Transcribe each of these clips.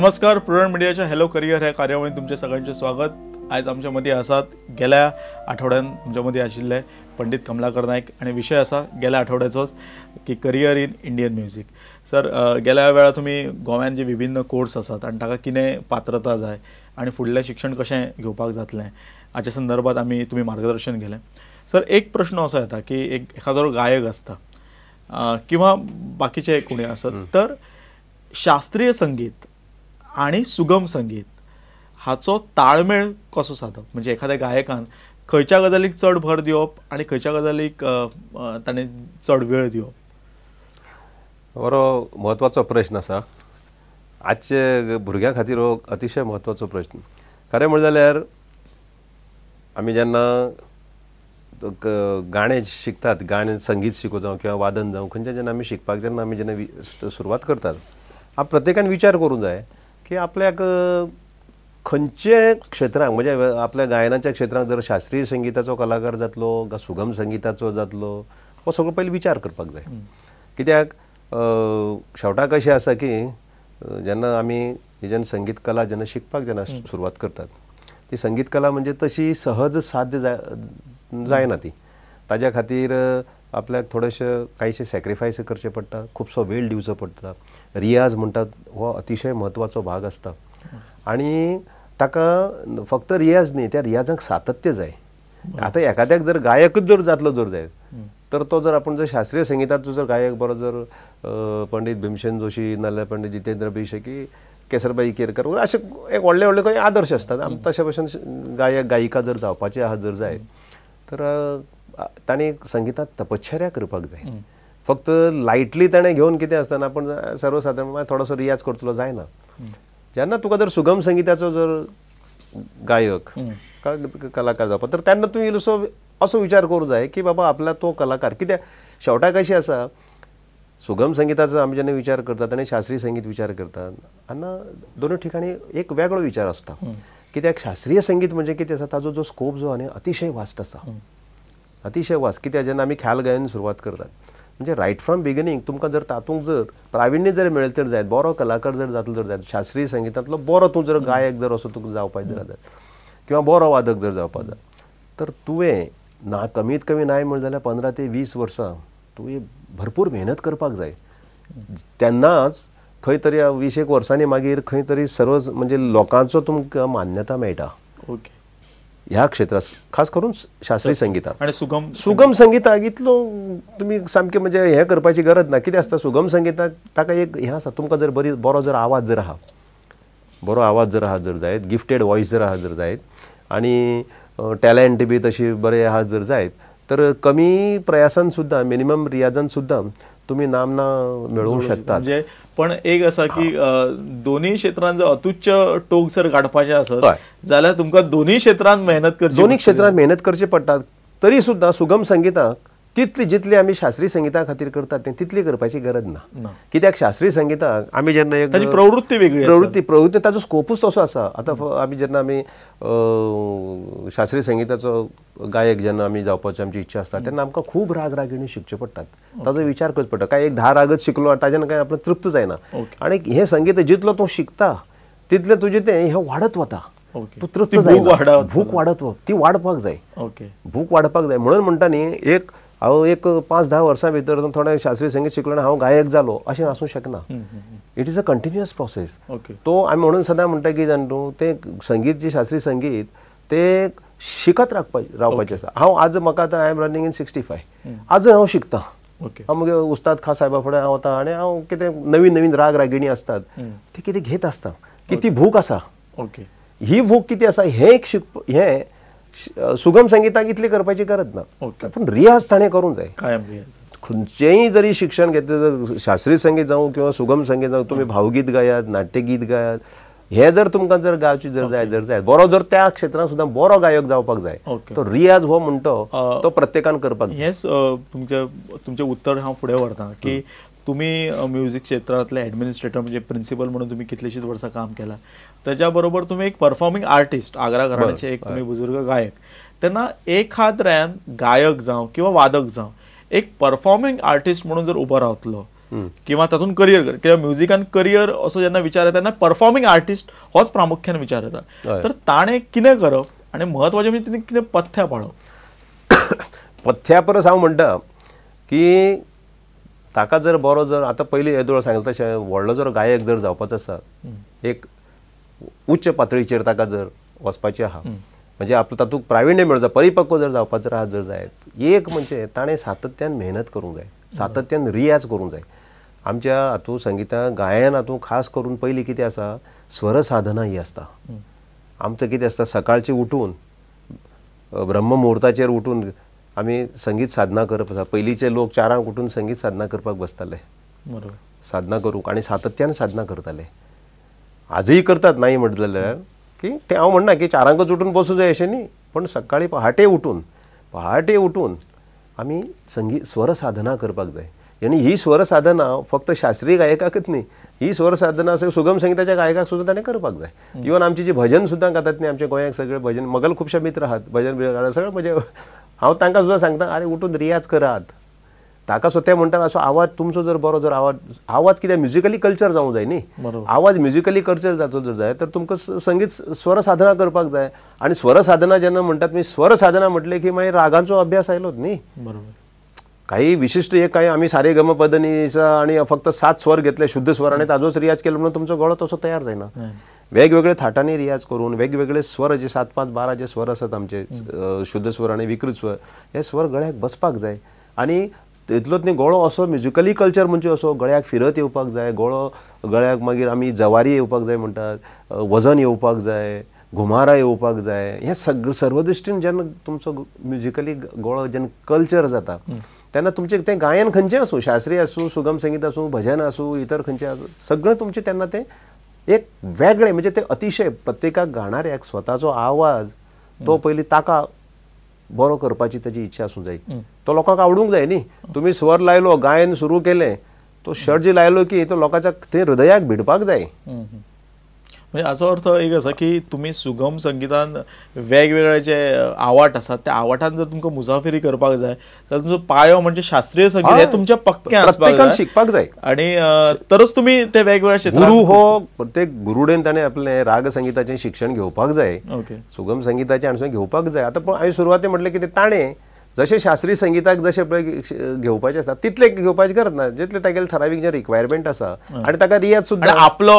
नमस्कार प्रण मीडियाच्या हॅलो करिअर ह्या कार्यावळीत तुमचे सगळ्यांचे स्वागत आज आमच्यामध्ये मदीं आसात गेल्या आठवड्यात तुमच्यामध्ये आशिल्ले पंडित कमलाकर नाईक आणि विषय असा गेल्या आठवड्याचोच की career in Indian music sir गेल्या वेळा तुम्ही गोव्यान जे विभिन्न कोर्स असतात आणि ताका कितें पात्रता जाय आणि फुडलें शिक्षण कशें घेवपाक जातलें हाच्या संदर्भात आम्ही तुम्ही मार्गदर्शन केलें सर एक प्रश्न असो येता की एक एखादो गायक असता किंवा बाकीचे कोणी असत तर शास्त्रीय संगीत आणि सुगम संगीत हाचो ताळमेळ कसो साधप म्हणजे एखाद्या गायकान खंयच्या गजालीक चड भर दिवप आणि खंयच्या गजालीक ताणें चड वेळ दिवप बरो म्हत्वाचो प्रश्न आसा आजचे भुरग्यां खातीर हो अतिशय म्हत्वाचो प्रश्न खरें म्हण जाल्यार आमी जेन्ना गाणें शिकतात गाणें संगीत शिकूं जावं किंवा वादन जावं खंयचें जेन्ना आमी शिकपाक जेन्ना आमी जेन्ना सुरवात करतात आप प्रत्येकान विचार करूंक जाय की आपल्याक खंयचे क्षेत्रांक म्हणजे आपल्या गायनाच्या क्षेत्रांत जर शास्त्रीय संगीताचो कलाकार जातलो का सुगम संगीताचो जातलो हो सगळो पहिले विचार करपाक जाय कित्याक शेवटाक अशें आसा की जेन्ना आमी ही जेन्ना संगीत कला जेन्ना शिकपाक जेन्ना सुरवात करतात ती संगीत कला म्हणजे तशी सहज साध्य जायना ती ताज्या खातीर आपल्याक थोडेसे काहीसे सॅक्रिफायस करचे पडतात खुबसो वेळ दिवचो पडटा रियाज म्हणतात हो अतिशय म्हत्वाचो भाग असता आणि ताका फक्त रियाज न्ही त्या रियाजांक सातत्य जाय आता एखाद्याक जर गायकच जर जातलो जर जायत तर तो जर आपण जर शास्त्रीय संगीतात जर गायक बरं जर पंडित भीमसेन जोशी नाल्या पंडित जितेंद्र बिशेकी केसरबाई केरकर असे एक व्हडले व्हडले काही आदर्श असतात तशा भशेन गायक गायिका जर जावपाचे आहात जर जाय तर ताणें संगीतात तपश्चर्या करपाक जाय फक्त लायटली ताणें घेवन कितें आसतना पूण सर्वसाधारण थोडोसो रियाज करतलो जायना जेन्ना तुका जर सुगम संगीताचो जर गायक कलाकार जावपा तर तेन्ना तुम्ही इल्लोसो असो विचार करू जाय की बाबा आपला तो कलाकार कित्याक शेवटा अशी आसा सुगम संगीताचो आमी जेन्ना विचार करतात आनी शास्त्रीय संगीत विचार करतात आनी दोनूय ठिकाणी एक वेगळो विचार आसता कित्याक शास्त्रीय संगीत म्हणजे कितें आसा ताजो जो स्कोप जो आनी अतिशय वास्ट आसा अतिशय वास्कित्या जेन्ना आमी ख्याल गायन सुरवात करतात म्हणजे राईट फ्रॉम बिगिनिंग तुमकां जर तातूंत जर प्रावीण्य जर मिळेल तर जायत बरो कलाकार जर जातलो जर जायत शास्त्रीय संगीतांतलो बरो तूं जर गायक जर असो तुका जावपाक जर किंवा बरो वादक जर जावपाक जाय तर तुवें ना कमीत कमी नाही म्हण जाल्यार पंदरा ते वीस वर्सां तुवें भरपूर मेहनत करपाक जाय तेन्नाच खंय तरी वीस एक वर्सांनी मागीर खंय तरी सर्व म्हणजे लोकांचो तुमकां मान्यता मेळटा ओके ह्या क्षेत्रात खास करून शास्त्रीय संगीता आणि सुगम सुगम आगीतलो तुम्ही सामके म्हणजे हे करपाची गरज ना किती आसता सुगम संगीताक ताका एक हे आसा तुमकां जर बरी बरो जर आवाज जर आहा बरो आवाज जर आहा जर जायत गिफ्टेड वॉयस जर हा जर जायत आणि टॅलेंट बी तशी बरे हा जर जायत तर कमी प्रयासान मिनिमम रियाजन सुद्धा, तुम्ही नामना मिळवू शकता म्हणजे पण एक असा की दोन्ही क्षेत्रात जर अतुच्च टोक जर काडपाचे आसत जाल्यार तुमकां दोन्ही क्षेत्रात मेहनत दोन्ही क्षेत्रात मेहनत करचे पडटा तरी सुद्धा, सुगम संगीताक तितली जितली आमी शास्त्रीय संगीता खातीर करतात तें तितली करपाची गरज ना कित्याक शास्त्रीय संगीताक आमी जेन्ना एक प्रवृत्ती वेगळी प्रवृत्ती प्रवृत्ती ताचो स्कोपूच तसो आसा आतां आमी जेन्ना आमी शास्त्रीय संगीताचो गायक जेन्ना आमी जावपाची आमची इच्छा आसता तेन्ना आमकां खूब राग रागिणी शिकचे पडटात ताजो विचार करचो पडटा काय एक धा रागच शिकलो आनी ताज्यान काय आपल्याक तृप्त जायना आनी हें संगीत जितलो तूं शिकता तितलें तुजें तें हें वाडत वता तृप्त जाय भूक वाडत ती वाडपाक जाय भूक वाडपाक जाय म्हणून म्हणटा न्ही एक हांव एक पाच दहा वर्सां भितर थोडें शास्त्रीय संगीत शिकलो आनी हा गायक झालो असे असू शकना it is a continuous process तो आम्ही म्हणून सदा म्हणता की जाण तूं तें संगीत जे शास्त्रीय संगीत ते शिकत राखपाचें रावपाचें आसा हांव आज म्हाका आतां I am running in sixty five आजूय हांव ओके हांव उस्ताद खा साहेबा फुडें हांव वता आनी हांव कितें नवीन नवीन राग रागिणी असतात ते कितें घेत आसता कितें भूक भूक आसा ही भूक किती आसा हें एक शिक हें सुगम संगीताक इतली करपाची गरज ना हो, पूण रियाज ताणें करूंक जाय खंयचेंय जरी शिक्षण घेतलें शास्त्रीय संगीत जावं किंवा सुगम संगीत जावं तुमी हो. भावगीत गायात नाट्यगीत गायात हे जर तुमकां जर गावची जर जाय जर जाय बरो जर त्या क्षेत्रांत सुद्दां बरो गायक जावपाक जाय तो रियाज हो म्हणटो तो प्रत्येकान करपाक हेच तुमचे उत्तर हांव फुडें व्हरतां की तुम्ही म्युझिक क्षेत्रातले ॲडमिनिस्ट्रेटर म्हणजे प्रिन्सिपल म्हणून तुम्ही कितलीशीच वर्सां काम केला त्याच्याबरोबर तुम्ही एक परफॉर्मिंग आर्टिस्ट आग्रा घराण्याचे एक तुम्ही बुजुर्ग गायक त्यांना एखाद्यान गायक जावं किंवा वादक जावं एक परफॉर्मिंग आर्टिस्ट म्हणून जर उभं रावतलो किंवा तातून करिअर किंवा म्युझिकान करिअर असो जेन्ना विचार येता परफॉर्मिंग आर्टिस्ट होच प्रामुख्यान विचार येतात तर ताणे किने करप आणि महत्वाचे म्हणजे तिने कितें पथ्या पाळप पथ्या परस हा म्हणत की ताका जर बरो जर आता पहिली येदोळ सांगलें तसे व्हडलो जर गायक जर जावपाचो आसा एक उच्च पातळीचेर ताका जर वचपाचें आहा म्हणजे आपलो तातूंत प्राविण्य मेळूं जाय परिपक्व जर जावपाचो राहत जर जायत एक म्हणजे ताणें सातत्यान मेहनत करूंक जाय सातत्यान रियाज करूंक जाय आमच्या हातूंत संगीता गायन हातूंत खास करून पयलीं कितें आसा स्वर साधना ही आसता आमचं कितें आसता सकाळचें उठून ब्रह्ममुहूर्ताचेर उठून आमी संगीत साधना करप आसा पयलींचे लोक चारांक उठून संगीत साधना करपाक बसताले साधना करूंक आनी सातत्यान साधना करताले आजही करतात नाही म्हटलेलं की ते हा म्हणना की चारांकच उठून बसू जाय अशें पण सकाळी पहाटे उठून पहाटे उठून आम्ही संगीत स्वर साधना करपाक जाय आनी ही स्वर फक्त शास्त्रीय गायकाकच न्ही ही स्वर साधना सुगम संगीताच्या गायकाक सुद्धा ताणें करपाक जाय इवन आमची जी भजन सुद्धा गातात न्ही आमच्या गोंयाक सगळे भजन मगल खुबशे मित्र आहात भजन सगळे म्हणजे हांव तांकां सुद्धा सांगता अरे उठून रियाज करात ताका सो ते म्हणटात असो आवाज तुमचो जर बरो जर आवाज आवाज कित्याक म्युझिकली कल्चर जावंक जाय न्ही आवाज म्युझिकली कल्चर जातो जर जाय तर तुमकां संगीत स्वर साधना करपाक जाय आणि स्वर साधना जेन्ना म्हणटात मी स्वर साधना म्हटले की मागीर रागांचो अभ्यास आयलोच न्ही बरोबर काही विशिष्ट एक काही आम्ही सारे पदनीचा आणि फक्त सात स्वर घेतले शुद्ध स्वर आणि ताजोच रियाज केला म्हणून तुमचा गळो तसो तयार जायना वेगवेगळे थाटांनी रियाज करून वेगवेगळे स्वर जे सात पाच बारा जे स्वर असतात आमचे शुद्ध स्वर आणि विकृत स्वर हे स्वर गळ्याक बसपाक जाय आणि तितलोच न्ही गळो असो म्युजिकली कल्चर म्हणजे असो गळ्याक फिरत येवपाक जाय गोळो गळ्याक मागीर आमी जवारी येवपाक जाय म्हणटात वजन येवपाक जाय घुमारा येवपाक जाय हे सग सर्व दृश्टीन जेन्ना तुमचो म्युजिकली गळो जेन्ना कल्चर जाता तेन्ना तुमचे ते गायन खंयचें आसूं शास्त्रीय आसूं सुगम संगीत आसूं भजन आसूं इतर खंयचें आसूं सगळें तुमचे तेन्ना ते एक वेगळे म्हणजे ते अतिशय प्रत्येकाक गाणाऱ्याक स्वताचो आवाज तो पहिली ताका बरो करपाची ताजी इच्छा असू जाय तो लोकांक आवडूंक जाय न्ही तुम्ही स्वर लायलो गायन सुरू केले तो शर्ज लायलो की तो लोकांच्या थंय हृदयाक भिडपाक जाय म्हणजे हाचो अर्थ एक असा की तुम्ही सुगम संगीतान वेगवेगळे जे आवाट असतात त्या आवाटान जर तुमकां मुसाफिरी करपाक जाय तर तुमचो पायो म्हणजे शास्त्रीय संगीत हे तुमच्या पक्क्या आसपाक शिकपाक जाय आणि तरच तुम्ही ते वेगवेगळे गुरु हो प्रत्येक गुरुडेन ताणें आपले राग संगीताचे शिक्षण घेवपाक जाय सुगम संगीताचे हांगासून घेवपाक जाय आता पण हांवें सुरवातेक म्हटलें की ते ताणें जसे शास्त्रीय संगीताक जसे पळय घेवपाचे आसता तितले घेवपाचे गरज ना जितले तागेले ठरावीक जे रिक्वायरमेंट आसा आणि ताका रियाज सुद्धा आपलो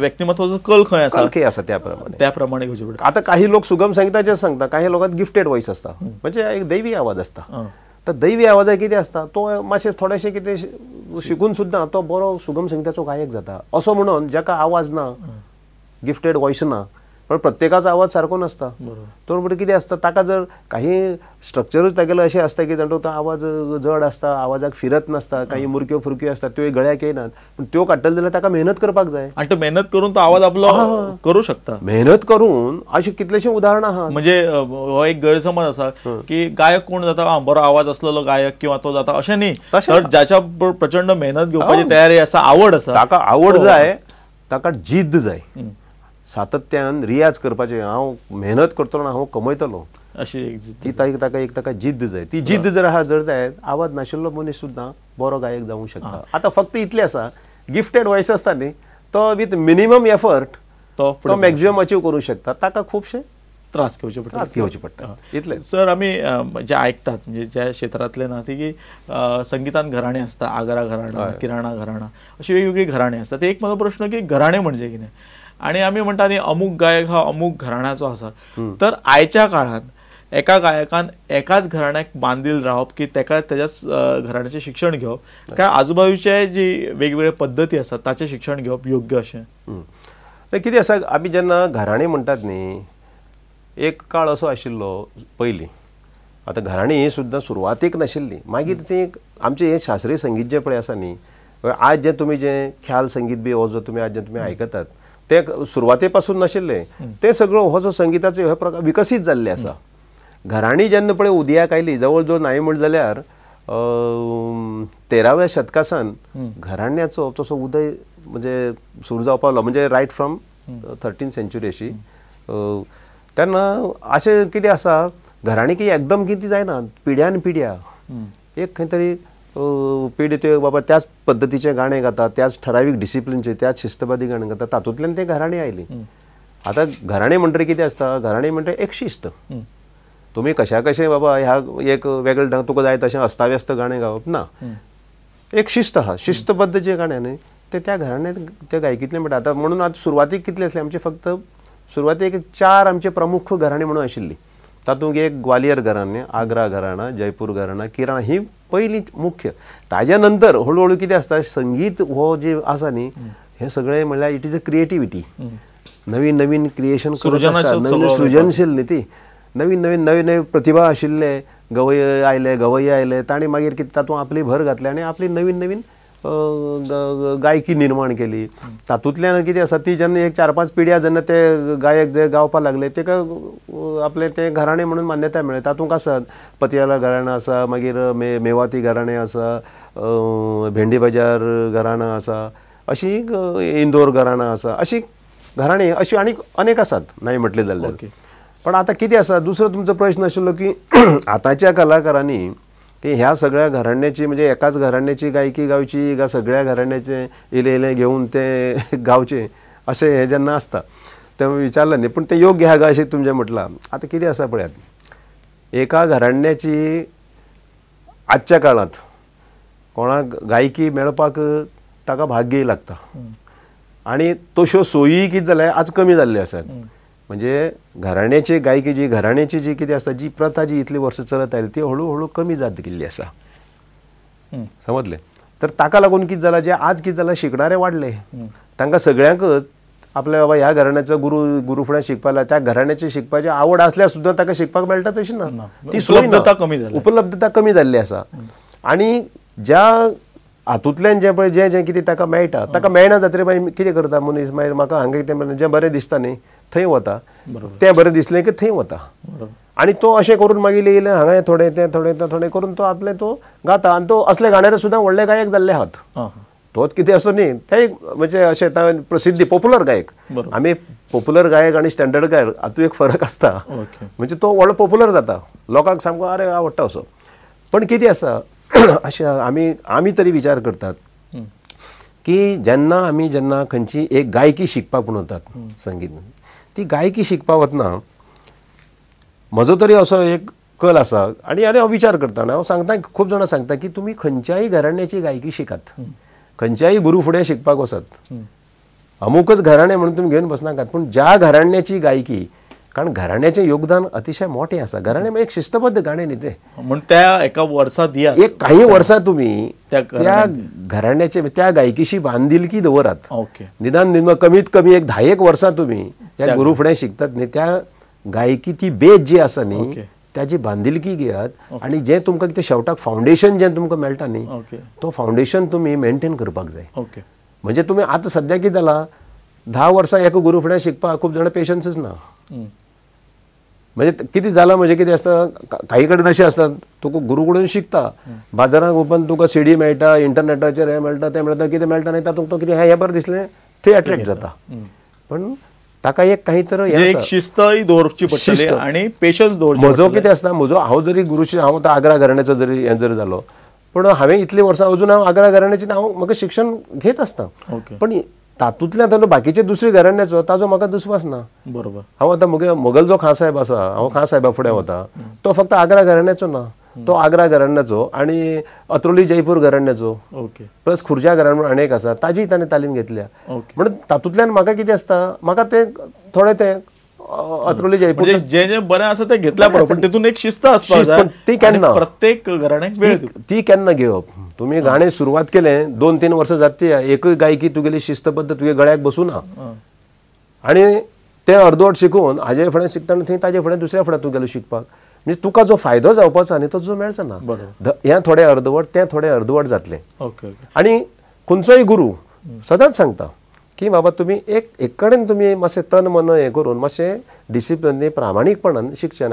व्यक्तिमत्वाचो कल खंय आसा कल आसा त्या प्रमाणे त्या प्रमाणे घेवचे आतां काही लोक सुगम संगीताचे सांगता काही लोकांक गिफ्टेड वॉयस असता म्हणजे एक दैवी आवाज असता तर दैवी आवाजा किती असता तो मातशें थोडेशें किती शिकून सुद्धा तो बरो सुगम संगीताचो गायक जाता असो म्हणून जाका आवाज ना गिफ्टेड वॉयस ना पण प्रत्येकाचा आवाज सारखो नसता तो म्हणजे किती असतं ताका जर काही स्ट्रक्चरूच तागेलो असे असतं की जणतो तो आवाज जड असता आवाजाक फिरत नसता काही मुरक्यो फुरक्यो असतात त्यो गळ्याक येनात पण त्यो काटल जाल्यार ताका मेहनत करपाक जाय आणि तो मेहनत करून तो आवाज आपलो करू शकता मेहनत करून असे कितलेशें उदाहरणां आहात म्हणजे हो एक गैरसमज असा की गायक कोण जाता बरो आवाज आसलेलो गायक किंवा तो जाता अशें नाही तर ज्याच्या प्रचंड मेहनत घेऊन तयारी असा आवड असा ताका आवड हो. जाय ताका जिद्द जाय सातत्यान रियाज करपाचे हांव मेहनत करतलो हांव कमयतलो अशी ती ताका एक ताका जिद्द जाय ती जिद्द जर आहा जर जायत आवाज नाशिल्लो मनीस सुद्दां बरो गायक जावंक शकता आतां फक्त इतलें आसा गिफ्टेड वॉयस आसता न्ही तो विथ मिनिमम एफर्ट तो तो अचीव करूंक शकता ताका खुबशे त्रास घेवचे पडटा त्रास घेवचे पडटा इतले सर आमी जे आयकतात म्हणजे ज्या क्षेत्रातले ना ती की संगीतान घराणे आसता आगरा घराणा किराणा घराणा अशी वेगवेगळी घराणे आसता ते एक म्हाका प्रश्न की घराणे म्हणजे कितें आणि आम्ही म्हणटा न्ही अमूक गायक हा अमुक घराण्याचा असा तर आयच्या काळात एका गायकान एकाच घराण्याक बांधील रावप की तेका त्याच्याच घराण्याचे शिक्षण घेऊ काय आजूबाजूचे जी वेगवेगळे पद्धती असतात त्याचे शिक्षण घेवप योग्य असे किती असा आम्ही जेन्ना घराणे म्हणतात नी एक काळ असो आशिल्लो पहिली आता घराणी ही सुद्धा सुरवातेक नाशिल्ली मागीर ती आमचें हें शास्त्रीय संगीत जे पळय आसा न्ही आज जे तुम्ही जे ख्याल संगीत बी हो जो तुम्ही आज जे तुम्ही आयकतात ते सुरुवातीपासून नाशिल्ले ते सगळं हो जो संगीताचो हे प्रकार विकसीत जाल्ले आसा घराणी जेन्ना पळय उदयाक आयली जवळ जवळ न्हाय म्हण जाल्यार तेराव्या शतकासान घराण्याचो तसो उदय म्हणजे सुरू जावपाक लागलो म्हणजे रायट फ्रॉम थर्टीन सेंच्युरी अशी तेन्ना अशें कितें आसा घराणी की एकदम कितें जायना पिढ्यान पिढ्या एक खंय तरी पिढी बाबा त्याच पद्धतीचे गाणे गातात त्याच ठराविक डिसिप्लिनचे त्याच शिस्तबादी गाणे गातात तातूंतल्यान ते घराणे आयली आता घराणे म्हणजे किती आसता घराणे म्हणजे एक शिस्त तुम्ही कशा कशें बाबा ह्या एक ढंग तुका जाय तशें अस्ताव्यस्त गाणे गावप ना एक शिस्त हा शिस्तबद्ध जे गाणें न्ही ते त्या घराण्यात ते गायकीतले म्हणटा आता म्हणून आता सुरवातीक कितले असले आमचे फक्त सुरवातेक चार आमचे प्रमुख घराणे म्हणून आशिल्ली तातूंत एक ग्वालियर घराणें आग्रा घराणा जयपूर घराणा किराणा ही पहिली मुख्य ताज्या नंतर हळूहळू कितें आसता संगीत हो जे आसा न्ही हे सगळे म्हळ्यार इट इज अ क्रिएटिविटी नवीन नवीन क्रिएशन करत नवीन सृजनशील न्ही ती नवीन नवीन नवे नवे प्रतिभा आशिल्ले गवय आयले गवये आयले ताणें मागीर कितें तातूंत आपली भर घातली आनी आपली नवीन नवीन गायकी निर्माण केली तातूंतल्यान किती आसा ती जेन्ना एक चार पाच पिढ्या जेन्ना ते गायक जे गावपाक लागले का आपले ते घराणे म्हणून मान्यता मेळ्ळी तातूंत असं पतियाला घराणं असा मागीर मे मेवाती घराणे असा भेंडी बाजार घराणं असा अशी इंदोर घराणं असा अशी घराणे अशी आणि अनेक असतात नाही म्हटले जाल्यार पण आता किती असा दुसरं तुमचा प्रश्न आशिल्लो की आताच्या कलाकारांनी ते ह्या सगळ्या घराण्याची म्हणजे एकाच घराण्याची गायकी गावची गा सगळ्या घराण्याचे इले इले घेऊन ते गावचे असे हे जेन्ना आसता त्यामुळे विचारलं नाही पण ते योग्य हा काय अशें तुमचें आता किती असा आसा एका घराण्याची आजच्या काळात कोणाक गायकी मेळपाक ताका भाग्यय लागता आणि तश्यो सोयी कितें जाल्या आज कमी जाल्ल्यो आसात म्हणजे घराण्याचे गायकी जी घराण्याची जी किती असतात जी प्रथा जी इतली वर्ष चलत आयली ती हळूहळू कमी जात गेल्ली असा समजले तर ताका लागून कितें जालां जे आज कितें जालां शिकणारे वाढले तांकां सगळ्यांकच आपल्या बाबा ह्या घराण्याचो गुरु गुरुफुड्या शिकपाक त्या घराण्याची शिकपाची आवड असल्या सुद्धा ताका शिकपाक मेळटाच अशी ना ती सोय कमी उपलब्धता कमी जाल्ली आसा आणि ज्या हातूंतल्यान जें पळय जें जें कितें ताका मेळटा ताका मेळना जातकीर मागीर कितें करता मनीस मागीर म्हाका हांगा कितें जें बरें दिसता न्ही थंय वता ते बरें दिसले की थंय वता आणि तो अशें करून मागीर येयले हांगा थोडे ते थोडे ते थोडे करून तो आपले तो गाता आनी तो असले गाण्यार सुद्दां व्हडले गायक जाल्ले आहात तोच कितें असो न्ही ते म्हणजे अशें प्रसिद्धी पॉप्युलर गायक आमी पॉप्युलर गायक आनी स्टँडर्ड गायक हातूंत एक फरक आसता म्हणजे तो व्हडलो पॉप्युलर जाता लोकांक सामको अरे आवडटा असो पण कितें आसा अशें आमी आमी तरी विचार करतात की जेन्ना आमी जेन्ना खंयची एक गायकी शिकपाक पूण वतात संगीत ती गायकी वतना म्हजो तरी असो एक कल आसा आनी आनी हांव विचार करताना हांव सांगता खूब जाणां सांगता की तुमी खंयच्याय घराण्याची गायकी शिकात खंयच्याय गुरू फुडें शिकपाक वसात अमुकच घराणें म्हणून तुमी घेवन बसनाकात पूण ज्या घराण्याची गायकी कारण घराण्याचे योगदान अतिशय मोठे असा घराणे म्हणजे एक शिस्तबद्ध गाणे नेते तें त्या एका वर्षात दिया एक काही वर्षा तुम्ही त्या घराण्याचे म्हणजे त्या गायकीशी बांदिलकी दवरात ओके निदान कमीत कमी एक धा एक वर्षा तुम्ही या गुरू शिकतात न्ही त्या गायकी ती बेज जी असा न्ही त्याची बांधिलकी घेयात आणि जे तुमकां कितें शेवटाक फाउंडेशन जें तुमकां मेळटा न्ही तो फाउंडेशन तुमी मेंटेन करपाक जाय म्हणजे तुमी आतां सद्या कितें जालां धा वर्सां एका गुरू फुडें शिकपाक खूब जाणां ना म्हणजे किती झाला म्हणजे किती असतं काही कडेन असतात आसता तुका गुरू शिकता बाजारात ओपन तुका सिडी मेळटा इंटरनेटाचेर हें मेळटा तें मेळटा कितें मेळटा आनी तातूंत तो कितें हे बरें दिसले ते अट्रॅक्ट जाता पण ताका एक काही तर म्हणजे शिस्तय दवरची शिस्त आणि पेशन्स दोर म्हजो किती असता म्हजो हांव जरी गुरुशी हांव आतां आग्रा घराण्याचो जरी हें जरी जालो पण हांवें इतलीं वर्सां अजून हांव आग्रा घराण्याची हांव म्हाका शिक्षण घेत आसता पण तातूंतल्यान तातूंत बाकीचे दुसरे घराण्याचो ताजो म्हाका दुस्वास ना बरोबर हांव आतां मुगे मोगल जो खास साहेब आसा हांव खास साहेबा फुडें वता तो फक्त आग्रा घराण्याचो ना तो आग्रा घराण्याचो आणि अत्रोली जयपूर घराण्याचो ओके प्लस खुर्जा घराण म्हणून आनी एक आसा ताजी ताणें तालीम घेतल्या म्हणून तातूंतल्यान म्हाका कितें आसता म्हाका ते थोडे ते अत्रोली जयपूर म्हणजे जे जे बरें आसा ते घेतल्या बरोबर तिथून एक शिस्त आसपाक ती केन्ना प्रत्येक घराण्याक वेळ ती केन्ना घेवप तुमी गाणें सुरवात केलें दोन तीन वर्सां जाते एकूय गायकी तू गेली शिस्तबद्ध तुगे गळ्याक बसू ना आणि ते अर्धवट शिकून हाजे फुडें शिकताना थंय ताजे फुडें दुसऱ्या फुडें तू गेलो शिकपाक म्हणजे तुका जो फायदो जावपाचो आनी तो जो मेळचो ना हें थोडे अर्धवट तें थोडे अर्धवट जातले आणि खंयचोय गुरु सदांच सांगता की बाबा तुम्ही एक एक तुम्ही तुमी मातशें तन मन हें करून मातशें डिसिप्लिनी प्रामाणीकपणान शिक्षण